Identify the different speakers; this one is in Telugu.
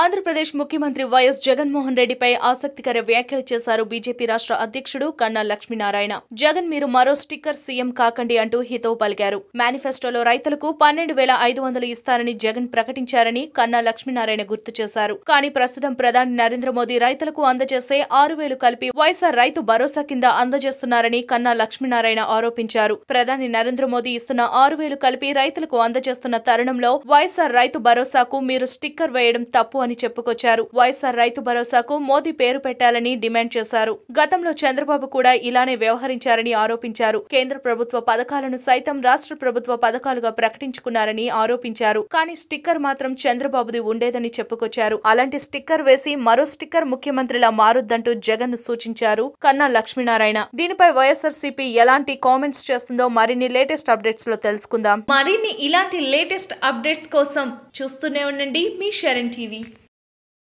Speaker 1: ఆంధ్రప్రదేశ్ ముఖ్యమంత్రి వైఎస్ జగన్మోహన్ రెడ్డిపై ఆసక్తికర వ్యాఖ్యలు చేశారు బీజేపీ రాష్ట్ర అధ్యక్షుడు కన్నా లక్ష్మీనారాయణ జగన్ మీరు మరో స్టిక్కర్ సీఎం కాకండి అంటూ హితవు పలికారు మేనిఫెస్టోలో రైతులకు పన్నెండు వేల ఐదు వందలు ఇస్తారని జగన్ ప్రకటించారని కన్నా లక్ష్మీనారాయణ గుర్తు చేశారు కానీ ప్రస్తుతం ప్రధాని నరేంద్ర మోదీ రైతులకు అందజేసే ఆరు వేలు కలిపి వైఎస్ఆర్ రైతు భరోసా కింద అందజేస్తున్నారని కన్నా లక్ష్మీనారాయణ ఆరోపించారు ప్రధాని నరేంద్ర మోదీ ఇస్తున్న ఆరు వేలు కలిపి రైతులకు అందజేస్తున్న తరుణంలో వైఎస్ఆర్ రైతు భరోసాకు మీరు స్టిక్కర్ వేయడం తప్పు అని చెప్పుకొచ్చారు వైఎస్సార్ రైతు భరోసాకు మోదీ పేరు పెట్టాలని డిమాండ్ చేశారు గతంలో చంద్రబాబు కూడా ఇలానే వ్యవహరించారని ఆరోపించారు కేంద్ర ప్రభుత్వ పథకాలను సైతం రాష్ట్ర ప్రభుత్వ పథకాలుగా ప్రకటించుకున్నారని ఆరోపించారు కానీ స్టిక్కర్ మాత్రం చంద్రబాబుది ఉండేదని చెప్పుకొచ్చారు అలాంటి స్టిక్కర్ వేసి మరో స్టిక్కర్ ముఖ్యమంత్రిలా మారుద్దంటూ జగన్ సూచించారు కన్నా లక్ష్మీనారాయణ దీనిపై వైఎస్ఆర్సీపీ ఎలాంటి కామెంట్స్ చేస్తుందో మరిన్ని లేటెస్ట్ అప్డేట్స్ లో తెలుసుకుందాం మరిన్ని ఇలాంటి లేటెస్ట్ అప్డేట్స్ కోసం చూస్తూనే ఉండండి మీ శరణ్ టీవీ